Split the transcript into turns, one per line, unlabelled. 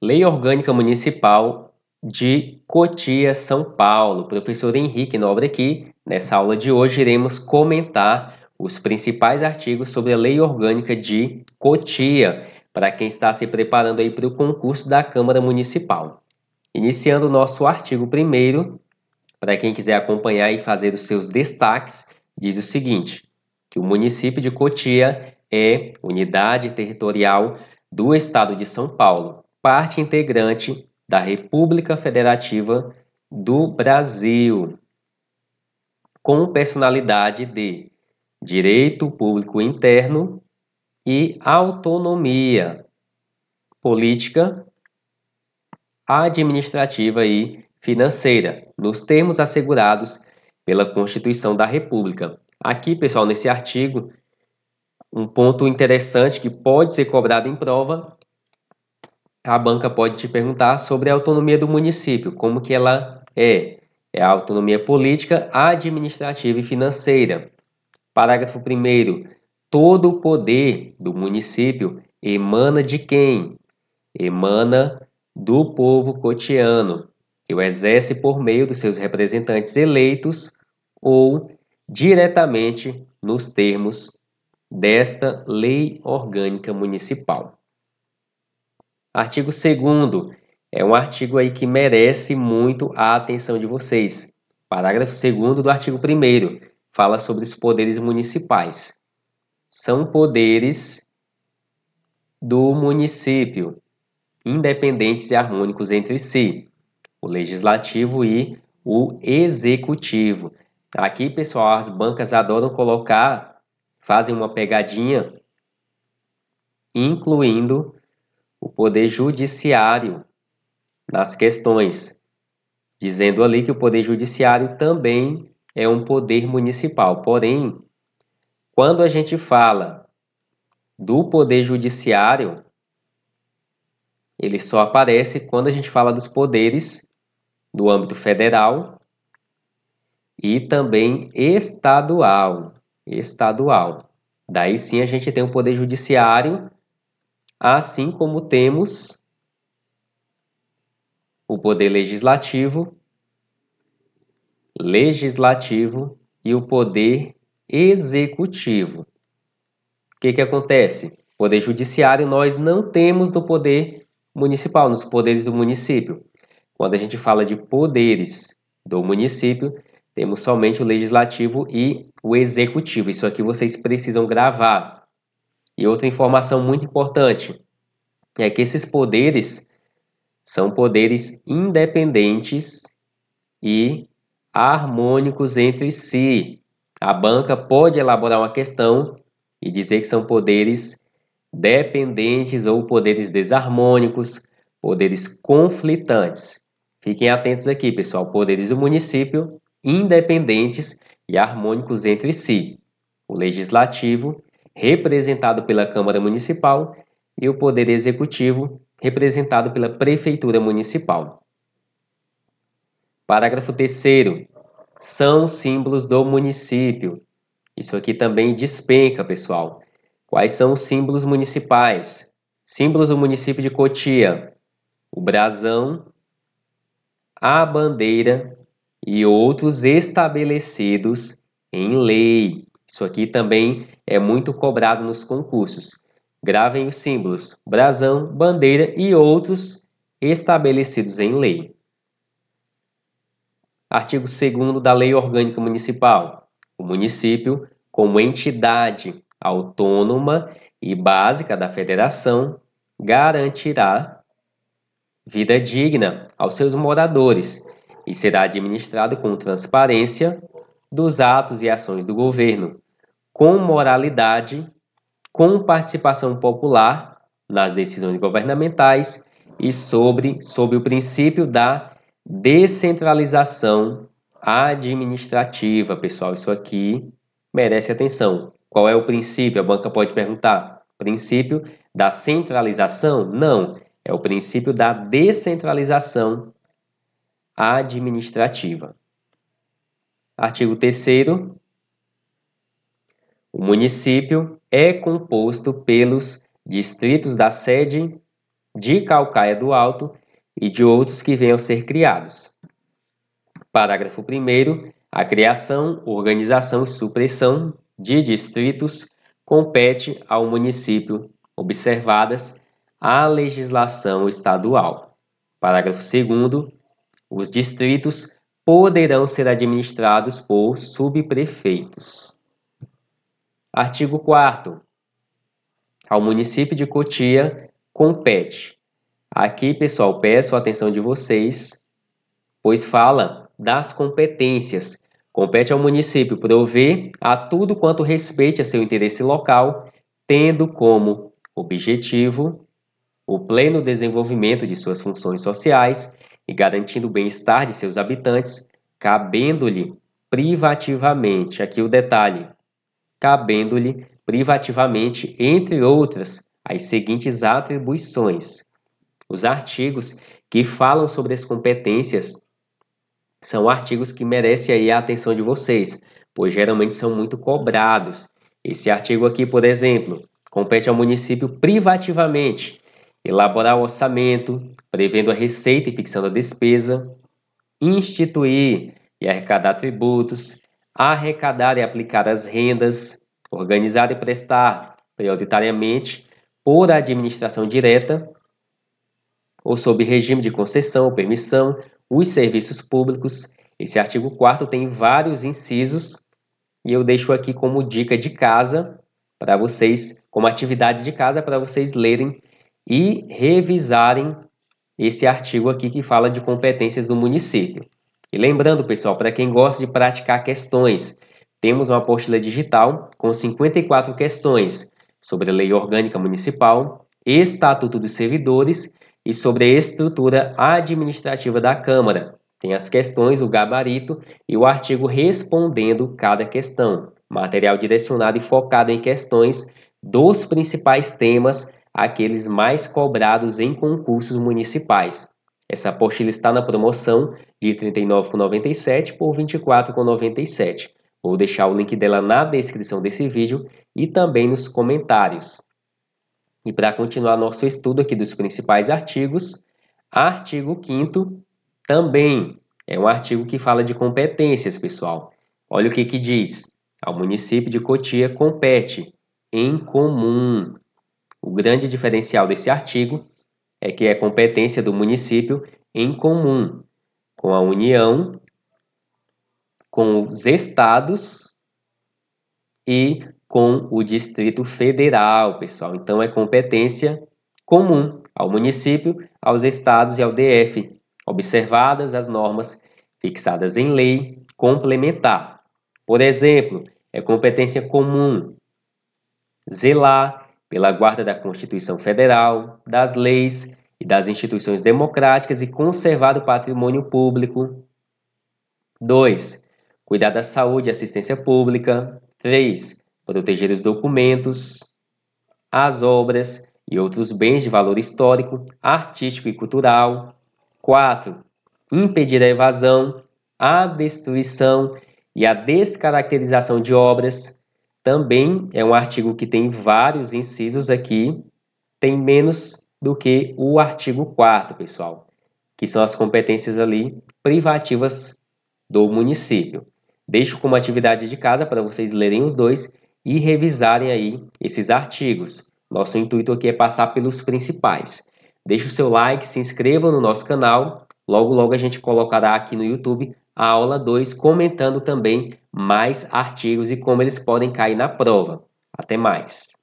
Lei Orgânica Municipal de Cotia, São Paulo. Professor Henrique Nobre aqui. Nessa aula de hoje iremos comentar os principais artigos sobre a Lei Orgânica de Cotia, para quem está se preparando aí para o concurso da Câmara Municipal. Iniciando o nosso artigo primeiro, para quem quiser acompanhar e fazer os seus destaques, diz o seguinte: que o município de Cotia é unidade territorial do estado de São Paulo parte integrante da República Federativa do Brasil, com personalidade de direito público interno e autonomia política, administrativa e financeira, nos termos assegurados pela Constituição da República. Aqui, pessoal, nesse artigo, um ponto interessante que pode ser cobrado em prova a banca pode te perguntar sobre a autonomia do município, como que ela é. É a autonomia política, administrativa e financeira. Parágrafo 1 Todo o poder do município emana de quem? Emana do povo cotidiano, que o exerce por meio dos seus representantes eleitos ou diretamente nos termos desta lei orgânica municipal. Artigo 2 é um artigo aí que merece muito a atenção de vocês. Parágrafo 2 do artigo 1 fala sobre os poderes municipais. São poderes do município, independentes e harmônicos entre si, o legislativo e o executivo. Aqui, pessoal, as bancas adoram colocar, fazem uma pegadinha, incluindo poder judiciário nas questões, dizendo ali que o poder judiciário também é um poder municipal. Porém, quando a gente fala do poder judiciário, ele só aparece quando a gente fala dos poderes do âmbito federal e também estadual, estadual. Daí sim a gente tem o poder judiciário assim como temos o poder legislativo, legislativo e o poder executivo. O que, que acontece? Poder judiciário nós não temos no poder municipal, nos poderes do município. Quando a gente fala de poderes do município, temos somente o legislativo e o executivo. Isso aqui vocês precisam gravar. E outra informação muito importante é que esses poderes são poderes independentes e harmônicos entre si. A banca pode elaborar uma questão e dizer que são poderes dependentes ou poderes desarmônicos, poderes conflitantes. Fiquem atentos aqui, pessoal. Poderes do município independentes e harmônicos entre si. O legislativo representado pela Câmara Municipal, e o Poder Executivo, representado pela Prefeitura Municipal. Parágrafo 3. São símbolos do município. Isso aqui também despenca, pessoal. Quais são os símbolos municipais? Símbolos do município de Cotia: o brasão, a bandeira e outros estabelecidos em lei. Isso aqui também é muito cobrado nos concursos. Gravem os símbolos brasão, bandeira e outros estabelecidos em lei. Artigo 2 da Lei Orgânica Municipal. O município, como entidade autônoma e básica da federação, garantirá vida digna aos seus moradores e será administrado com transparência dos atos e ações do governo, com moralidade, com participação popular nas decisões governamentais e sobre, sobre o princípio da descentralização administrativa. Pessoal, isso aqui merece atenção. Qual é o princípio? A banca pode perguntar. Princípio da centralização? Não, é o princípio da descentralização administrativa. Artigo 3 o município é composto pelos distritos da sede de Calcaia do Alto e de outros que venham a ser criados. Parágrafo 1. A criação, organização e supressão de distritos compete ao município, observadas a legislação estadual. Parágrafo 2. Os distritos poderão ser administrados por subprefeitos. Artigo 4 Ao município de Cotia compete. Aqui, pessoal, peço a atenção de vocês, pois fala das competências. Compete ao município prover a tudo quanto respeite a seu interesse local, tendo como objetivo o pleno desenvolvimento de suas funções sociais e garantindo o bem-estar de seus habitantes, cabendo-lhe privativamente. Aqui o detalhe: cabendo-lhe privativamente, entre outras, as seguintes atribuições. Os artigos que falam sobre as competências são artigos que merecem aí a atenção de vocês, pois geralmente são muito cobrados. Esse artigo aqui, por exemplo, compete ao município privativamente elaborar o orçamento, prevendo a receita e fixando a despesa, instituir e arrecadar tributos, arrecadar e aplicar as rendas, organizar e prestar, prioritariamente, por administração direta ou sob regime de concessão ou permissão, os serviços públicos. Esse artigo 4 tem vários incisos e eu deixo aqui como dica de casa para vocês, como atividade de casa para vocês lerem e revisarem esse artigo aqui que fala de competências do município. E lembrando, pessoal, para quem gosta de praticar questões, temos uma apostila digital com 54 questões sobre a Lei Orgânica Municipal, Estatuto dos Servidores e sobre a estrutura administrativa da Câmara. Tem as questões, o gabarito e o artigo respondendo cada questão. Material direcionado e focado em questões dos principais temas, aqueles mais cobrados em concursos municipais. Essa apostila está na promoção de R$ 39,97 por R$ 24,97. Vou deixar o link dela na descrição desse vídeo e também nos comentários. E para continuar nosso estudo aqui dos principais artigos, artigo 5 também é um artigo que fala de competências, pessoal. Olha o que, que diz. Ao município de Cotia compete em comum. O grande diferencial desse artigo é que é competência do município em comum com a União, com os estados e com o Distrito Federal, pessoal. Então é competência comum ao município, aos estados e ao DF, observadas as normas fixadas em lei complementar. Por exemplo, é competência comum zelar pela guarda da Constituição Federal, das leis e das instituições democráticas e conservar o patrimônio público. 2. Cuidar da saúde e assistência pública. 3. Proteger os documentos, as obras e outros bens de valor histórico, artístico e cultural. 4. Impedir a evasão, a destruição e a descaracterização de obras, também é um artigo que tem vários incisos aqui, tem menos do que o artigo 4, pessoal, que são as competências ali privativas do município. Deixo como atividade de casa para vocês lerem os dois e revisarem aí esses artigos. Nosso intuito aqui é passar pelos principais. Deixe o seu like, se inscreva no nosso canal. Logo, logo a gente colocará aqui no YouTube a aula 2, comentando também mais artigos e como eles podem cair na prova. Até mais!